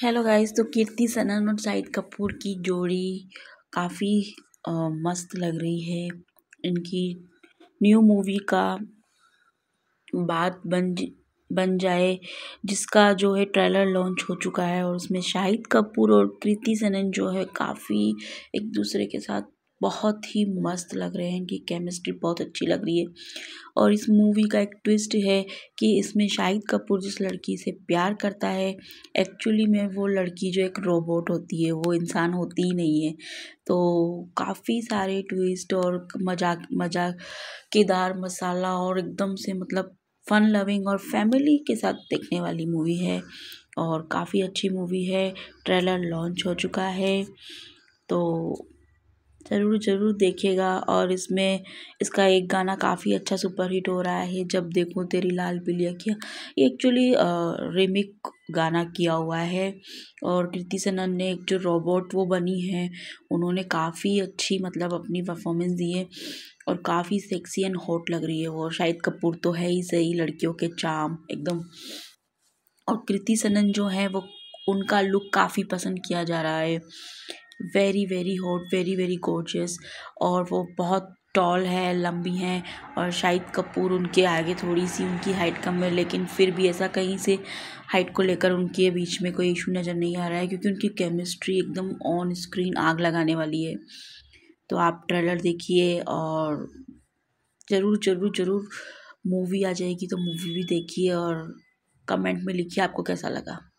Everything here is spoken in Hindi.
हेलो गाइस तो कीर्ति सनन और शाहिद कपूर की जोड़ी काफ़ी मस्त लग रही है इनकी न्यू मूवी का बात बन बन जाए जिसका जो है ट्रेलर लॉन्च हो चुका है और उसमें शाहिद कपूर और कीर्ति सनन जो है काफ़ी एक दूसरे के साथ बहुत ही मस्त लग रहे हैं इनकी केमिस्ट्री बहुत अच्छी लग रही है और इस मूवी का एक ट्विस्ट है कि इसमें शाहिद कपूर जिस लड़की से प्यार करता है एक्चुअली में वो लड़की जो एक रोबोट होती है वो इंसान होती ही नहीं है तो काफ़ी सारे ट्विस्ट और मजाक मजाक केदार मसाला और एकदम से मतलब फ़न लविंग और फैमिली के साथ देखने वाली मूवी है और काफ़ी अच्छी मूवी है ट्रेलर लॉन्च हो चुका है तो ज़रूर ज़रूर देखिएगा और इसमें इसका एक गाना काफ़ी अच्छा सुपरहिट हो रहा है जब देखूँ तेरी लाल पीली किया ये एक्चुअली रिमिक गाना किया हुआ है और कृति सनन ने एक जो रोबोट वो बनी है उन्होंने काफ़ी अच्छी मतलब अपनी परफॉर्मेंस दी है और काफ़ी सेक्सी एंड हॉट लग रही है वो शाहिद कपूर तो है ही सही लड़कियों के चाम एकदम और कृति सनन जो है वो उनका लुक काफ़ी पसंद किया जा रहा है very very hot very very gorgeous और वो बहुत टॉल है लंबी हैं और शाहिद कपूर उनके आगे थोड़ी सी उनकी हाइट कम है लेकिन फिर भी ऐसा कहीं से हाइट को लेकर उनके बीच में कोई इशू नज़र नहीं आ रहा है क्योंकि उनकी केमिस्ट्री एकदम ऑन स्क्रीन आग लगाने वाली है तो आप ट्रेलर देखिए और ज़रूर ज़रूर ज़रूर मूवी आ जाएगी तो मूवी भी देखिए और कमेंट में लिखिए आपको कैसा लगा